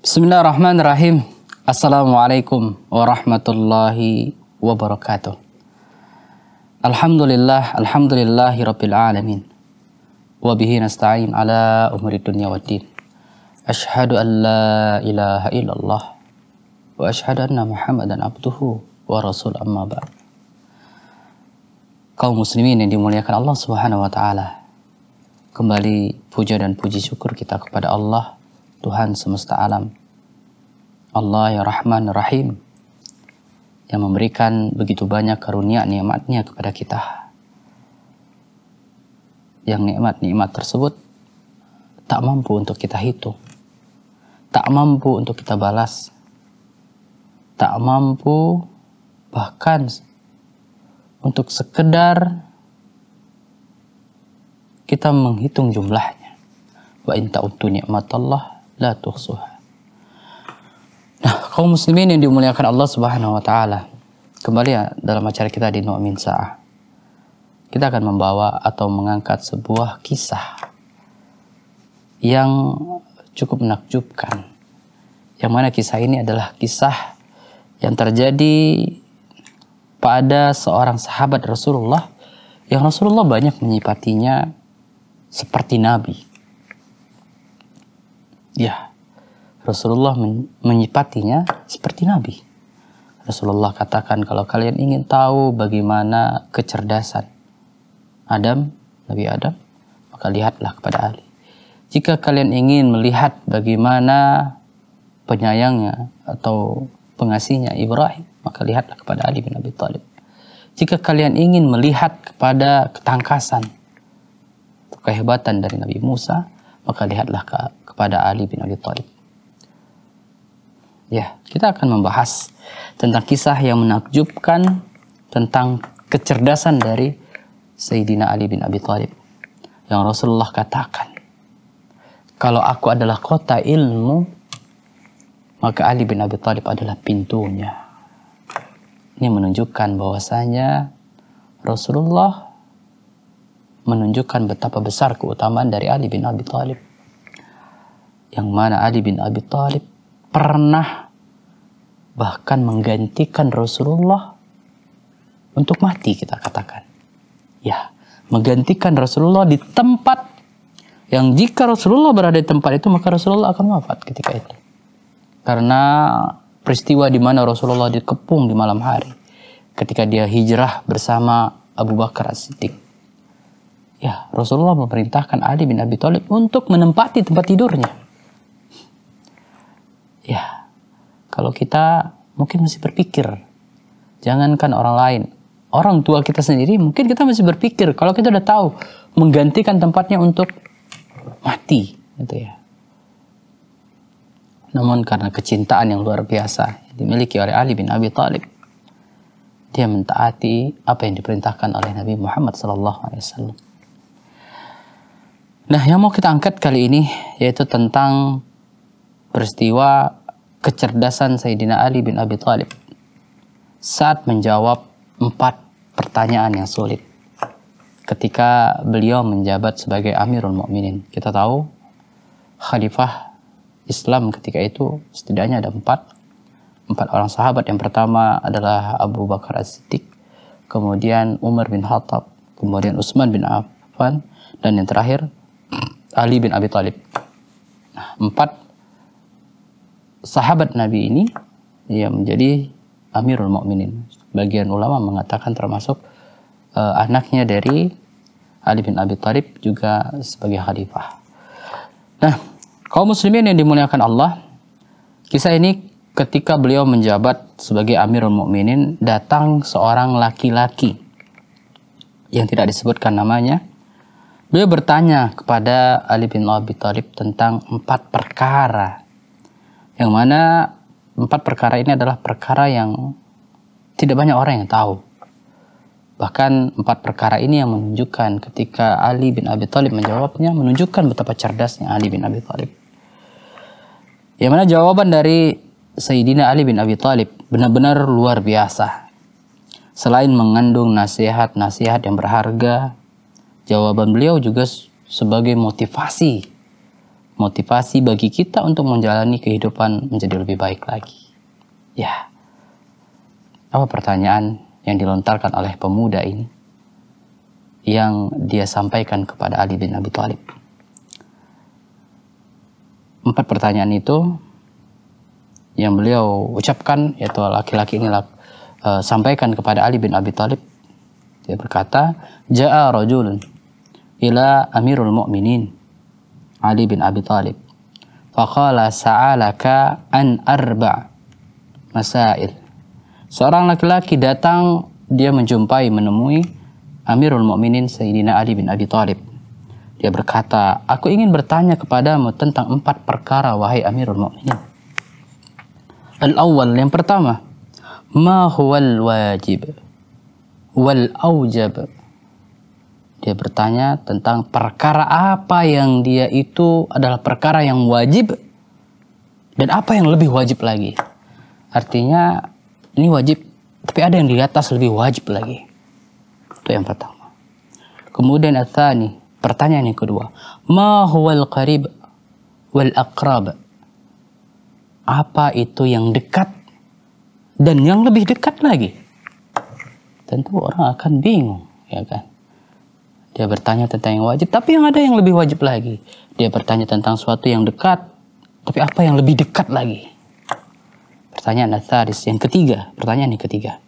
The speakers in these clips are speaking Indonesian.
Bismillahirrahmanirrahim. Assalamualaikum warahmatullahi wabarakatuh. Alhamdulillah, alhamdulillahi rabbil alamin. Wa bihi nasta'in ala umuri dunya waddin. Ashhadu an la ilaha illallah anna Muhammadan abduhu wa rasul amma ba. kaum muslimin yang dimuliakan Allah Subhanahu wa taala. Kembali puja dan puji syukur kita kepada Allah Tuhan semesta alam. Allah ya Rahman Rahim yang memberikan begitu banyak karunia nikmatnya kepada kita. Yang nikmat-nikmat tersebut tak mampu untuk kita hitung. Tak mampu untuk kita balas tak mampu bahkan untuk sekedar kita menghitung jumlahnya. Wa in ta'uddu ni'matallah la tuhsuha. Nah, kaum muslimin yang dimuliakan Allah Subhanahu wa taala. Kembali ya dalam acara kita di Nu'min Sa'ah. Kita akan membawa atau mengangkat sebuah kisah yang cukup menakjubkan. Yang mana kisah ini adalah kisah yang terjadi pada seorang sahabat Rasulullah yang Rasulullah banyak menyipatinya seperti nabi. Ya, Rasulullah menyipatinya seperti nabi. Rasulullah katakan kalau kalian ingin tahu bagaimana kecerdasan Adam, Nabi Adam, maka lihatlah kepada Ali. Jika kalian ingin melihat bagaimana penyayangnya atau pengasihnya Ibrahim. Maka lihatlah kepada Ali bin Abi Thalib. Jika kalian ingin melihat kepada ketangkasan kehebatan dari Nabi Musa, maka lihatlah ke, kepada Ali bin Abi Thalib. Ya, kita akan membahas tentang kisah yang menakjubkan tentang kecerdasan dari Sayyidina Ali bin Abi Thalib yang Rasulullah katakan, kalau aku adalah kota ilmu, maka Ali bin Abi Thalib adalah pintunya. Ini menunjukkan bahwasanya Rasulullah menunjukkan betapa besar keutamaan dari Ali bin Abi Thalib. Yang mana Ali bin Abi Thalib pernah bahkan menggantikan Rasulullah untuk mati kita katakan. Ya, menggantikan Rasulullah di tempat yang jika Rasulullah berada di tempat itu maka Rasulullah akan wafat ketika itu karena peristiwa di mana Rasulullah dikepung di malam hari ketika dia hijrah bersama Abu Bakar As-Siddiq. Ya, Rasulullah memerintahkan Ali bin Abi Thalib untuk menempati tempat tidurnya. Ya, kalau kita mungkin masih berpikir, jangankan orang lain, orang tua kita sendiri mungkin kita masih berpikir kalau kita udah tahu menggantikan tempatnya untuk mati, gitu ya. Namun karena kecintaan yang luar biasa yang dimiliki oleh Ali bin Abi Thalib, dia mentaati apa yang diperintahkan oleh Nabi Muhammad SAW. Nah, yang mau kita angkat kali ini yaitu tentang peristiwa kecerdasan Sayyidina Ali bin Abi Thalib saat menjawab empat pertanyaan yang sulit ketika beliau menjabat sebagai Amirul Mukminin. Kita tahu Khalifah Islam ketika itu setidaknya ada empat empat orang sahabat. Yang pertama adalah Abu Bakar As-Siddiq, kemudian Umar bin Khattab, kemudian Utsman bin Affan, dan yang terakhir Ali bin Abi Thalib. Nah, empat sahabat Nabi ini yang menjadi Amirul Mukminin. Bagian ulama mengatakan termasuk uh, anaknya dari Ali bin Abi Thalib juga sebagai khalifah. Nah, Kaum muslimin yang dimuliakan Allah, kisah ini ketika beliau menjabat sebagai Amirul Mukminin datang seorang laki-laki yang tidak disebutkan namanya. Beliau bertanya kepada Ali bin Abi Thalib tentang empat perkara yang mana empat perkara ini adalah perkara yang tidak banyak orang yang tahu. Bahkan empat perkara ini yang menunjukkan ketika Ali bin Abi Thalib menjawabnya menunjukkan betapa cerdasnya Ali bin Abi Thalib. Yang mana jawaban dari Sayyidina Ali bin Abi Thalib benar-benar luar biasa. Selain mengandung nasihat-nasihat yang berharga, jawaban beliau juga sebagai motivasi. Motivasi bagi kita untuk menjalani kehidupan menjadi lebih baik lagi. Ya, apa pertanyaan yang dilontarkan oleh pemuda ini yang dia sampaikan kepada Ali bin Abi Thalib? empat pertanyaan itu yang beliau ucapkan yaitu laki-laki ini uh, sampaikan kepada Ali bin Abi Thalib dia berkata jaa rajulun ila amirul mu'minin Ali bin Abi Thalib faqala sa'alaka an arba masail seorang laki-laki datang dia menjumpai menemui Amirul Mukminin Sayyidina Ali bin Abi Thalib dia berkata, "Aku ingin bertanya kepadamu tentang empat perkara wahai Amirul Mukminin." al awal yang pertama, "Ma huwal wajib wal aujab?" Dia bertanya tentang perkara apa yang dia itu adalah perkara yang wajib dan apa yang lebih wajib lagi. Artinya ini wajib, tapi ada yang di atas lebih wajib lagi. Itu yang pertama. Kemudian atani Pertanyaan yang kedua, ma huwal qarib wal aqrab? Apa itu yang dekat dan yang lebih dekat lagi? Tentu orang akan bingung, ya kan? Dia bertanya tentang yang wajib, tapi yang ada yang lebih wajib lagi. Dia bertanya tentang sesuatu yang dekat, tapi apa yang lebih dekat lagi? Pertanyaan Atharis yang ketiga, pertanyaan yang ketiga.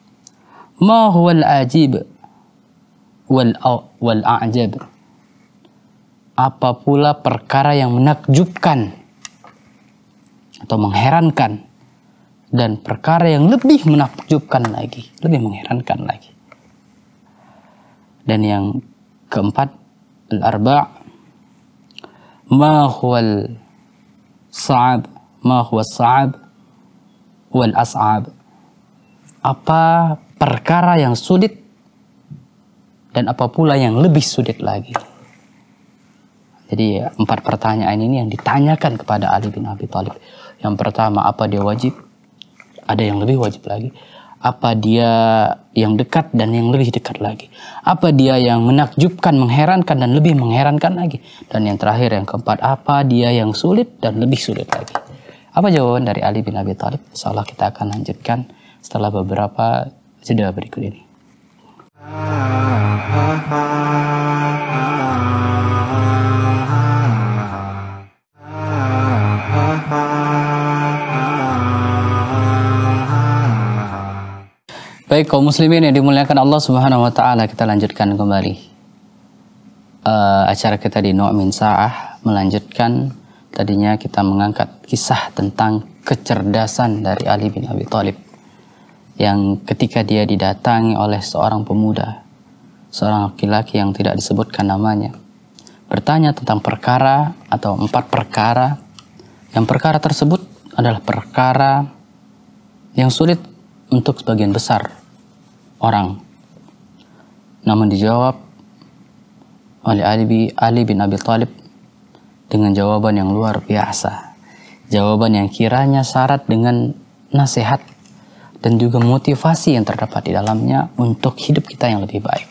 Ma huwal ajib wal wal a'jab? apa pula perkara yang menakjubkan atau mengherankan dan perkara yang lebih menakjubkan lagi, lebih mengherankan lagi. Dan yang keempat al-arba' ma huwal sa'ab ma huwa sa'ab wal as'ab apa perkara yang sulit dan apa pula yang lebih sulit lagi jadi empat pertanyaan ini yang ditanyakan kepada Ali bin Abi Thalib. Yang pertama, apa dia wajib? Ada yang lebih wajib lagi. Apa dia yang dekat dan yang lebih dekat lagi? Apa dia yang menakjubkan, mengherankan dan lebih mengherankan lagi? Dan yang terakhir, yang keempat, apa dia yang sulit dan lebih sulit lagi? Apa jawaban dari Ali bin Abi Thalib? Insyaallah kita akan lanjutkan setelah beberapa jeda berikut ini. Ah, ah, ah. Baik kaum muslimin yang dimuliakan Allah Subhanahu wa taala, kita lanjutkan kembali uh, acara kita di Nu'min Sa'ah melanjutkan tadinya kita mengangkat kisah tentang kecerdasan dari Ali bin Abi Thalib yang ketika dia didatangi oleh seorang pemuda, seorang laki-laki yang tidak disebutkan namanya, bertanya tentang perkara atau empat perkara yang perkara tersebut adalah perkara yang sulit untuk sebagian besar orang. Namun dijawab oleh Ali, Ali bin Abi Thalib dengan jawaban yang luar biasa. Jawaban yang kiranya syarat dengan nasihat dan juga motivasi yang terdapat di dalamnya untuk hidup kita yang lebih baik.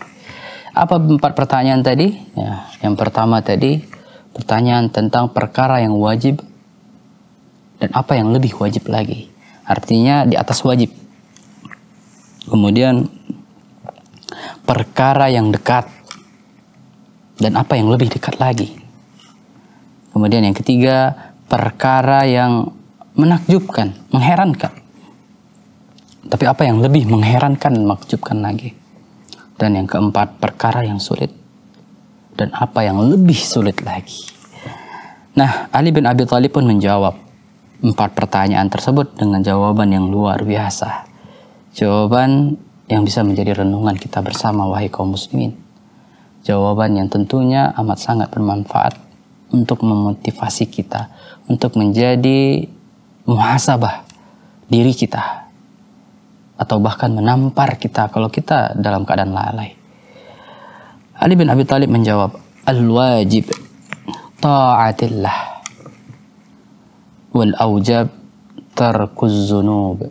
Apa empat pertanyaan tadi? Ya, yang pertama tadi pertanyaan tentang perkara yang wajib dan apa yang lebih wajib lagi. Artinya di atas wajib. Kemudian perkara yang dekat dan apa yang lebih dekat lagi. Kemudian yang ketiga, perkara yang menakjubkan, mengherankan. Tapi apa yang lebih mengherankan, menakjubkan lagi. Dan yang keempat, perkara yang sulit dan apa yang lebih sulit lagi. Nah, Ali bin Abi Thalib pun menjawab empat pertanyaan tersebut dengan jawaban yang luar biasa. Jawaban yang bisa menjadi renungan kita bersama wahai kaum muslimin. Jawaban yang tentunya amat sangat bermanfaat untuk memotivasi kita untuk menjadi muhasabah diri kita atau bahkan menampar kita kalau kita dalam keadaan lalai. Ali bin Abi Thalib menjawab, "Al-wajib ta'atillah wal aujab tarkuz zunub."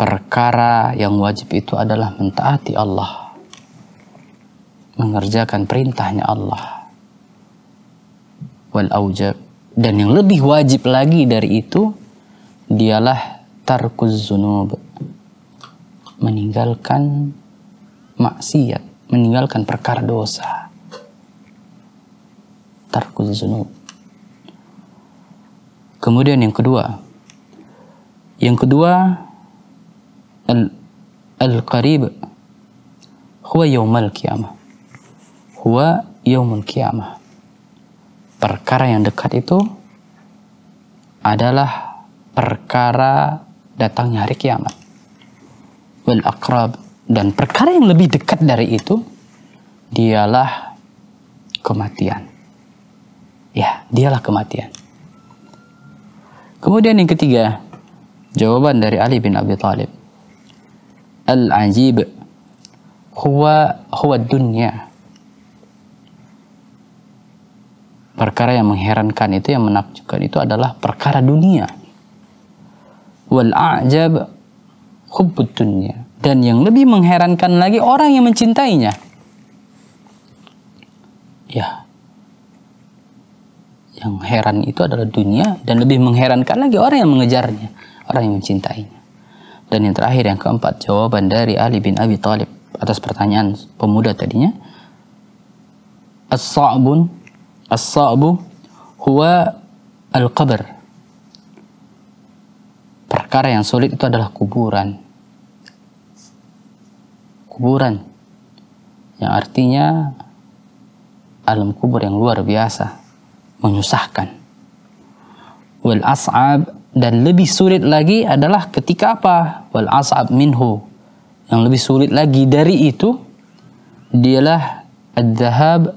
perkara yang wajib itu adalah mentaati Allah, mengerjakan perintahnya Allah. Wal aujab dan yang lebih wajib lagi dari itu dialah tarkuz zunub meninggalkan maksiat meninggalkan perkara dosa tarkuz zunub kemudian yang kedua yang kedua al-qarib huwa yaumal qiyamah. Huwa yaumul qiyamah. Perkara yang dekat itu adalah perkara datangnya hari kiamat. Wal akrab dan perkara yang lebih dekat dari itu dialah kematian. Ya, dialah kematian. Kemudian yang ketiga, jawaban dari Ali bin Abi Thalib al-ajib huwa huwa dunia perkara yang mengherankan itu yang menakjubkan itu adalah perkara dunia wal ajab hubbud dunia dan yang lebih mengherankan lagi orang yang mencintainya ya yang heran itu adalah dunia dan lebih mengherankan lagi orang yang mengejarnya orang yang mencintainya dan yang terakhir yang keempat jawaban dari Ali bin Abi Thalib atas pertanyaan pemuda tadinya. As-sa'bun as-sa'bu huwa al-qabr. Perkara yang sulit itu adalah kuburan. Kuburan yang artinya alam kubur yang luar biasa, menyusahkan. Wal as'ab dan lebih sulit lagi adalah ketika apa? Wal as'ab minhu. Yang lebih sulit lagi dari itu dialah adzhab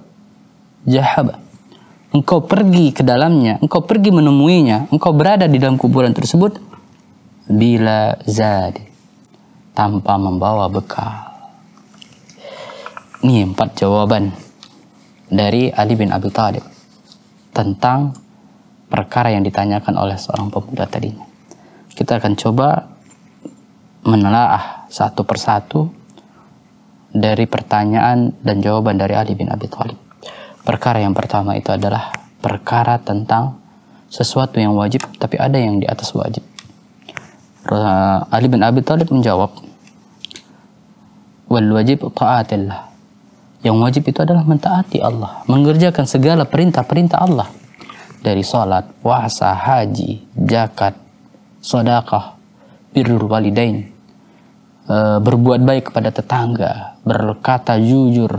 jahab. Engkau pergi ke dalamnya, engkau pergi menemuinya, engkau berada di dalam kuburan tersebut bila zadi tanpa membawa bekal. Ini empat jawaban dari Ali bin Abi Thalib tentang perkara yang ditanyakan oleh seorang pemuda tadinya. Kita akan coba menelaah satu persatu dari pertanyaan dan jawaban dari Ali bin Abi Thalib. Perkara yang pertama itu adalah perkara tentang sesuatu yang wajib tapi ada yang di atas wajib. Ali bin Abi Thalib menjawab, "Wal wajib taatillah." Yang wajib itu adalah mentaati Allah, mengerjakan segala perintah-perintah Allah dari sholat, puasa, haji, zakat, sedekah, birrul walidain, e, berbuat baik kepada tetangga, berkata jujur,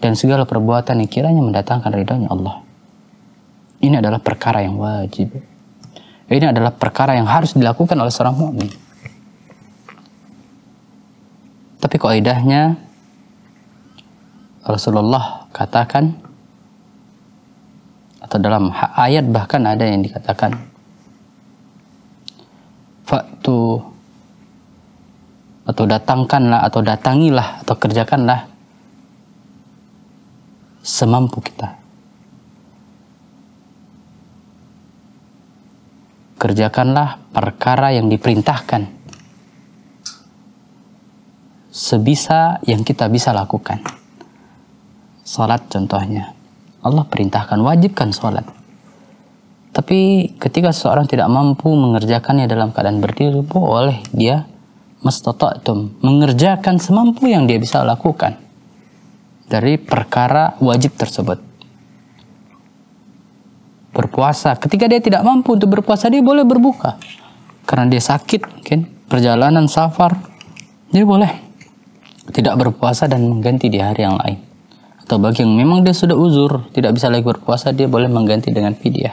dan segala perbuatan yang kiranya mendatangkan ridhonya Allah. Ini adalah perkara yang wajib. Ini adalah perkara yang harus dilakukan oleh seorang mukmin. Tapi kaidahnya Rasulullah katakan atau dalam ayat bahkan ada yang dikatakan faktu atau datangkanlah atau datangilah atau kerjakanlah semampu kita. Kerjakanlah perkara yang diperintahkan sebisa yang kita bisa lakukan. Salat contohnya. Allah perintahkan wajibkan sholat. Tapi ketika seseorang tidak mampu mengerjakannya dalam keadaan berdiri, boleh dia mastatatum, mengerjakan semampu yang dia bisa lakukan dari perkara wajib tersebut. Berpuasa, ketika dia tidak mampu untuk berpuasa, dia boleh berbuka. Karena dia sakit, mungkin perjalanan safar, dia boleh tidak berpuasa dan mengganti di hari yang lain atau bagi yang memang dia sudah uzur, tidak bisa lagi berpuasa, dia boleh mengganti dengan fidyah.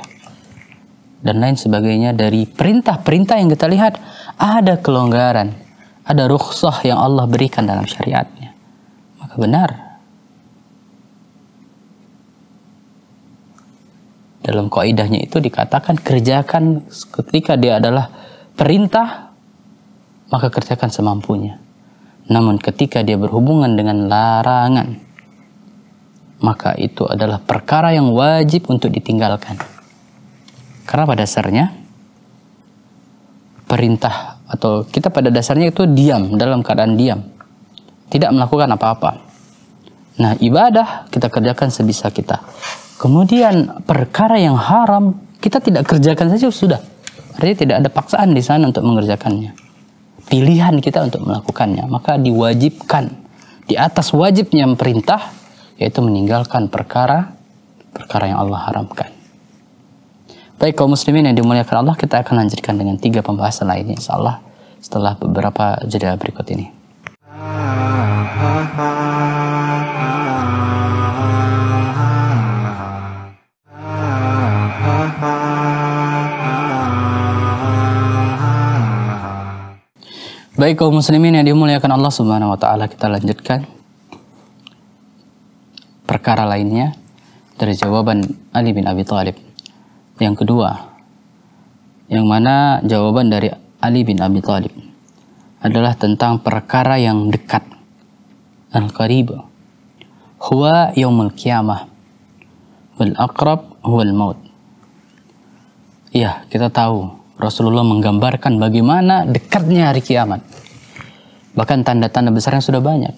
Dan lain sebagainya dari perintah-perintah yang kita lihat, ada kelonggaran, ada rukhsah yang Allah berikan dalam syariatnya. Maka benar. Dalam kaidahnya itu dikatakan kerjakan ketika dia adalah perintah, maka kerjakan semampunya. Namun ketika dia berhubungan dengan larangan, maka itu adalah perkara yang wajib untuk ditinggalkan. Karena pada dasarnya perintah atau kita pada dasarnya itu diam dalam keadaan diam. Tidak melakukan apa-apa. Nah, ibadah kita kerjakan sebisa kita. Kemudian perkara yang haram kita tidak kerjakan saja sudah. Artinya tidak ada paksaan di sana untuk mengerjakannya. Pilihan kita untuk melakukannya, maka diwajibkan di atas wajibnya perintah yaitu meninggalkan perkara perkara yang Allah haramkan. Baik kaum muslimin yang dimuliakan Allah, kita akan lanjutkan dengan tiga pembahasan lainnya insyaallah setelah beberapa jeda berikut ini. Baik kaum muslimin yang dimuliakan Allah Subhanahu wa taala, kita lanjutkan perkara lainnya dari jawaban Ali bin Abi Thalib. Yang kedua, yang mana jawaban dari Ali bin Abi Thalib adalah tentang perkara yang dekat al-qarib huwa yaumul qiyamah wal aqrab huwal maut ya kita tahu Rasulullah menggambarkan bagaimana dekatnya hari kiamat bahkan tanda-tanda besarnya sudah banyak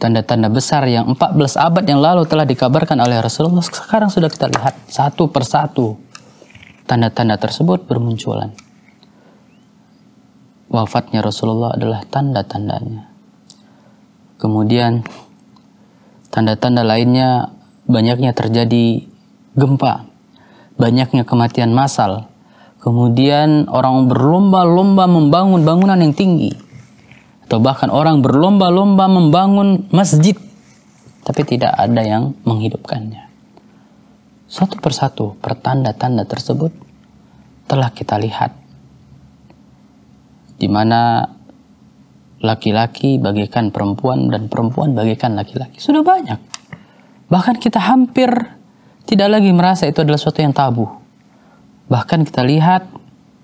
tanda-tanda besar yang 14 abad yang lalu telah dikabarkan oleh Rasulullah sekarang sudah kita lihat satu persatu tanda-tanda tersebut bermunculan. Wafatnya Rasulullah adalah tanda-tandanya. Kemudian tanda-tanda lainnya banyaknya terjadi gempa, banyaknya kematian massal. Kemudian orang berlomba-lomba membangun bangunan yang tinggi atau bahkan orang berlomba-lomba membangun masjid tapi tidak ada yang menghidupkannya. Satu persatu pertanda-tanda tersebut telah kita lihat di mana laki-laki bagaikan perempuan dan perempuan bagaikan laki-laki. Sudah banyak. Bahkan kita hampir tidak lagi merasa itu adalah suatu yang tabu. Bahkan kita lihat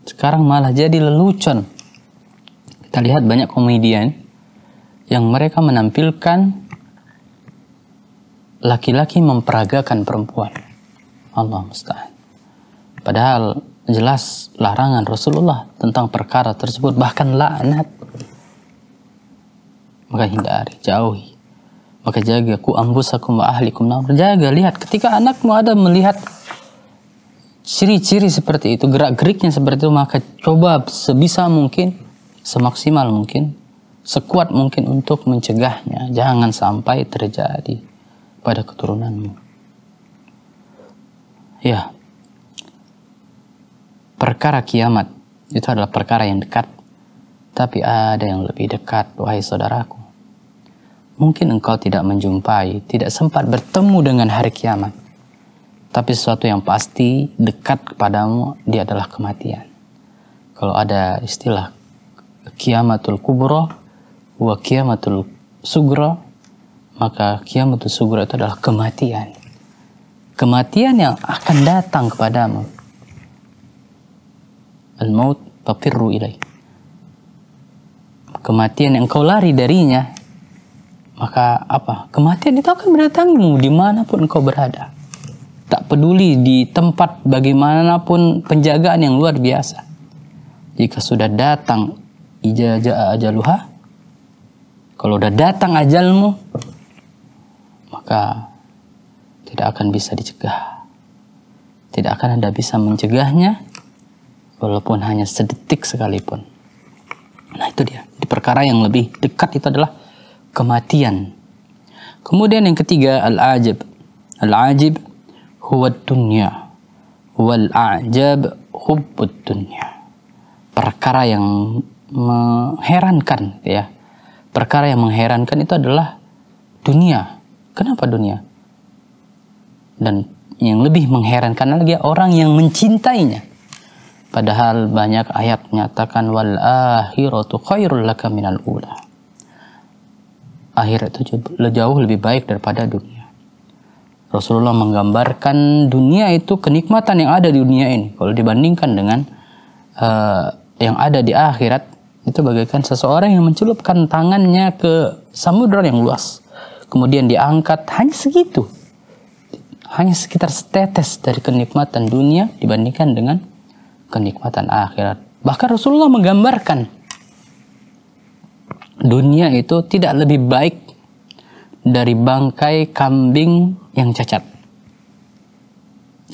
sekarang malah jadi lelucon kita lihat banyak komedian yang mereka menampilkan laki-laki memperagakan perempuan. Allah musta'an. Padahal jelas larangan Rasulullah tentang perkara tersebut bahkan laknat. Maka hindari, jauhi. Maka jaga ku ambusakum wa ahlikum nar. Jaga, lihat ketika anakmu ada melihat ciri-ciri seperti itu, gerak-geriknya seperti itu, maka coba sebisa mungkin semaksimal mungkin, sekuat mungkin untuk mencegahnya. Jangan sampai terjadi pada keturunanmu. Ya, perkara kiamat itu adalah perkara yang dekat, tapi ada yang lebih dekat, wahai saudaraku. Mungkin engkau tidak menjumpai, tidak sempat bertemu dengan hari kiamat, tapi sesuatu yang pasti dekat kepadamu, dia adalah kematian. Kalau ada istilah kiamatul kubro wa kiamatul sugro maka kiamatul sugro itu adalah kematian kematian yang akan datang kepadamu al maut tafirru ilai kematian yang kau lari darinya maka apa kematian itu akan mendatangimu dimanapun kau berada tak peduli di tempat bagaimanapun penjagaan yang luar biasa jika sudah datang Ija ja'a ajaluha. Kalau udah datang ajalmu, maka tidak akan bisa dicegah. Tidak akan ada bisa mencegahnya, walaupun hanya sedetik sekalipun. Nah itu dia. di perkara yang lebih dekat itu adalah kematian. Kemudian yang ketiga al-ajib. Al-ajib huwa dunya wal ajab hubbud dunya. Perkara yang mengherankan ya. Perkara yang mengherankan itu adalah dunia. Kenapa dunia? Dan yang lebih mengherankan lagi orang yang mencintainya. Padahal banyak ayat menyatakan wal akhiratu khairul laka minal ula. Akhirat itu jauh lebih baik daripada dunia. Rasulullah menggambarkan dunia itu kenikmatan yang ada di dunia ini. Kalau dibandingkan dengan uh, yang ada di akhirat, itu bagaikan seseorang yang mencelupkan tangannya ke samudera yang luas. Kemudian diangkat hanya segitu. Hanya sekitar setetes dari kenikmatan dunia dibandingkan dengan kenikmatan akhirat. Bahkan Rasulullah menggambarkan dunia itu tidak lebih baik dari bangkai kambing yang cacat.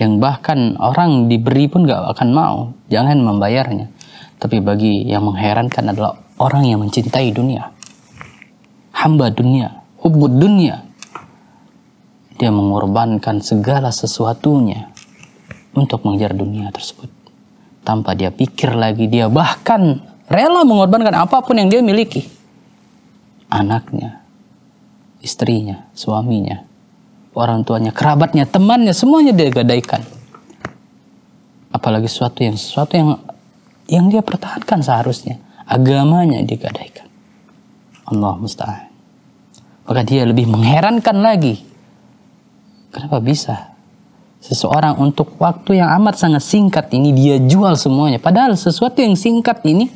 Yang bahkan orang diberi pun gak akan mau, jangan membayarnya. Tapi bagi yang mengherankan adalah orang yang mencintai dunia. Hamba dunia, hubud dunia. Dia mengorbankan segala sesuatunya untuk mengejar dunia tersebut. Tanpa dia pikir lagi, dia bahkan rela mengorbankan apapun yang dia miliki. Anaknya, istrinya, suaminya, orang tuanya, kerabatnya, temannya, semuanya dia gadaikan. Apalagi sesuatu yang sesuatu yang yang dia pertahankan seharusnya. Agamanya digadaikan. Allah musta'an. Maka dia lebih mengherankan lagi. Kenapa bisa? Seseorang untuk waktu yang amat sangat singkat ini dia jual semuanya. Padahal sesuatu yang singkat ini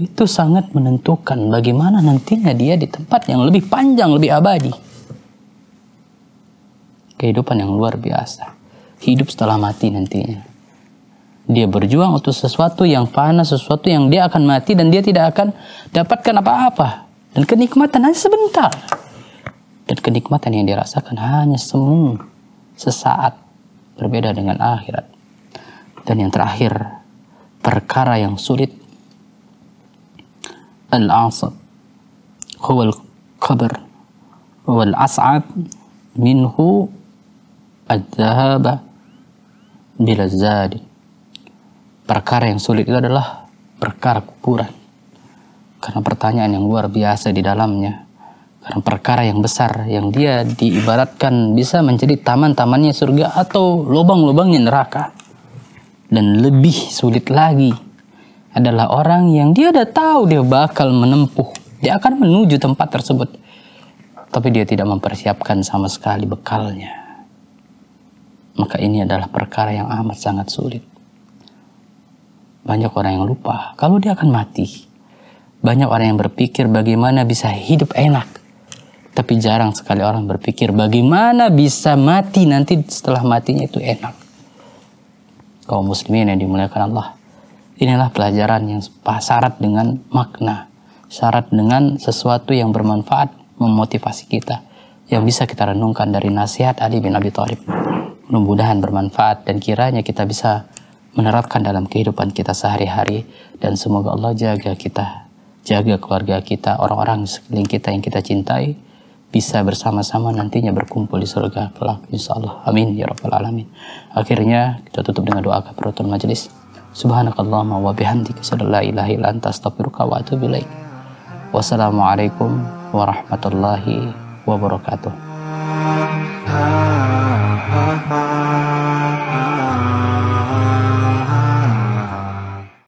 itu sangat menentukan bagaimana nantinya dia di tempat yang lebih panjang, lebih abadi. Kehidupan yang luar biasa. Hidup setelah mati nantinya. Dia berjuang untuk sesuatu yang panas, sesuatu yang dia akan mati dan dia tidak akan dapatkan apa-apa. Dan kenikmatan hanya sebentar. Dan kenikmatan yang dirasakan hanya semu, sesaat. Berbeda dengan akhirat. Dan yang terakhir, perkara yang sulit. Al-asab. Huwal qabr Huwal as'ad. minhu الذهاب Bila الزاد Perkara yang sulit itu adalah perkara kuburan. Karena pertanyaan yang luar biasa di dalamnya. Karena perkara yang besar yang dia diibaratkan bisa menjadi taman-tamannya surga atau lubang-lubangnya neraka. Dan lebih sulit lagi adalah orang yang dia udah tahu dia bakal menempuh. Dia akan menuju tempat tersebut. Tapi dia tidak mempersiapkan sama sekali bekalnya. Maka ini adalah perkara yang amat sangat sulit. Banyak orang yang lupa kalau dia akan mati. Banyak orang yang berpikir bagaimana bisa hidup enak. Tapi jarang sekali orang berpikir bagaimana bisa mati nanti setelah matinya itu enak. Kaum muslimin yang dimuliakan Allah. Inilah pelajaran yang syarat dengan makna. Syarat dengan sesuatu yang bermanfaat memotivasi kita. Yang bisa kita renungkan dari nasihat Ali bin Abi Thalib. Mudah-mudahan bermanfaat dan kiranya kita bisa menerapkan dalam kehidupan kita sehari-hari dan semoga Allah jaga kita, jaga keluarga kita, orang-orang sekeliling kita yang kita cintai bisa bersama-sama nantinya berkumpul di surga kelak insyaallah. Amin ya rabbal alamin. Akhirnya kita tutup dengan doa kafaratul majelis. Subhanakallahumma wa bihamdika asyhadu la ilaha illa anta astaghfiruka wa atubu ilaik. Wassalamualaikum warahmatullahi wabarakatuh.